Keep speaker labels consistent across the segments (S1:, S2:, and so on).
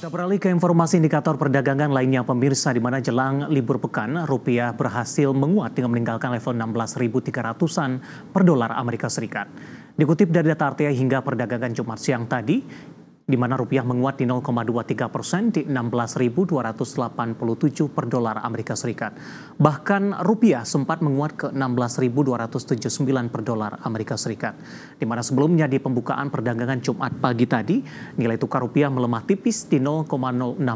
S1: Kita beralih ke informasi indikator perdagangan lainnya pemirsa di mana jelang libur pekan rupiah berhasil menguat dengan meninggalkan level 16.300-an per dolar Amerika Serikat. Dikutip dari data RTI hingga perdagangan Jumat siang tadi, di mana rupiah menguat di 0,23 persen di 16.287 per dolar Amerika Serikat. Bahkan rupiah sempat menguat ke 16.279 per dolar Amerika Serikat. Di mana sebelumnya di pembukaan perdagangan Jumat pagi tadi, nilai tukar rupiah melemah tipis di 0,06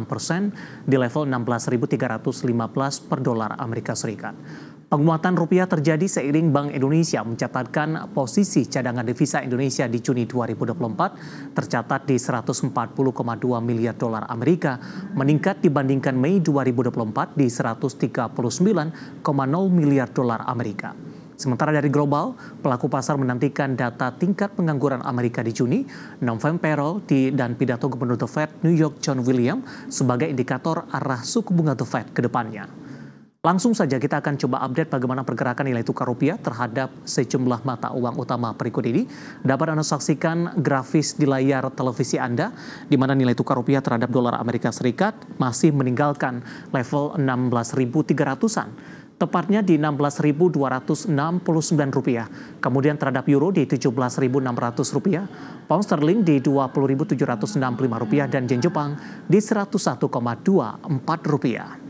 S1: persen di level 16.315 per dolar Amerika Serikat. Penguatan rupiah terjadi seiring Bank Indonesia mencatatkan posisi cadangan devisa Indonesia di Juni 2024 tercatat di 140,2 miliar dolar Amerika, meningkat dibandingkan Mei 2024 di 139,0 miliar dolar Amerika. Sementara dari global, pelaku pasar menantikan data tingkat pengangguran Amerika di Juni, non-farm payroll di, dan pidato Gubernur The Fed New York John William sebagai indikator arah suku bunga The Fed ke depannya. Langsung saja kita akan coba update bagaimana pergerakan nilai tukar rupiah terhadap sejumlah mata uang utama berikut ini. Dapat Anda saksikan grafis di layar televisi Anda, di mana nilai tukar rupiah terhadap dolar Amerika Serikat masih meninggalkan level 16.300-an tepatnya di 16.269 rupiah. Kemudian terhadap euro di 17.600 rupiah, pound sterling di 20.765 rupiah dan yen Jepang di 101,24 rupiah.